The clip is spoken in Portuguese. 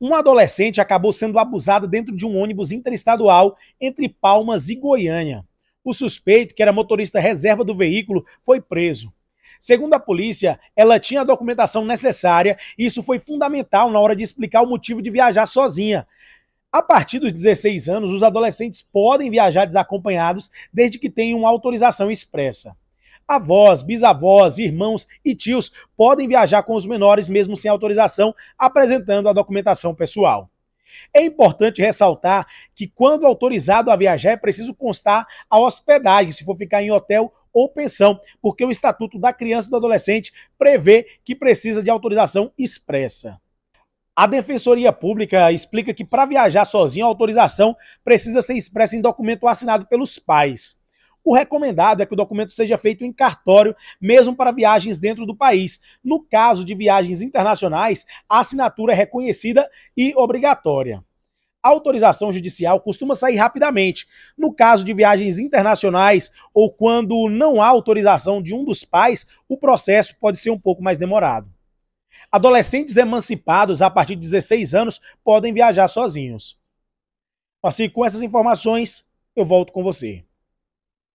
Uma adolescente acabou sendo abusada dentro de um ônibus interestadual entre Palmas e Goiânia. O suspeito, que era motorista reserva do veículo, foi preso. Segundo a polícia, ela tinha a documentação necessária e isso foi fundamental na hora de explicar o motivo de viajar sozinha. A partir dos 16 anos, os adolescentes podem viajar desacompanhados desde que tenham autorização expressa avós, bisavós, irmãos e tios podem viajar com os menores mesmo sem autorização, apresentando a documentação pessoal. É importante ressaltar que, quando autorizado a viajar, é preciso constar a hospedagem, se for ficar em hotel ou pensão, porque o Estatuto da Criança e do Adolescente prevê que precisa de autorização expressa. A Defensoria Pública explica que para viajar sozinho a autorização precisa ser expressa em documento assinado pelos pais. O recomendado é que o documento seja feito em cartório, mesmo para viagens dentro do país. No caso de viagens internacionais, a assinatura é reconhecida e obrigatória. A autorização judicial costuma sair rapidamente. No caso de viagens internacionais ou quando não há autorização de um dos pais, o processo pode ser um pouco mais demorado. Adolescentes emancipados a partir de 16 anos podem viajar sozinhos. Assim, com essas informações, eu volto com você.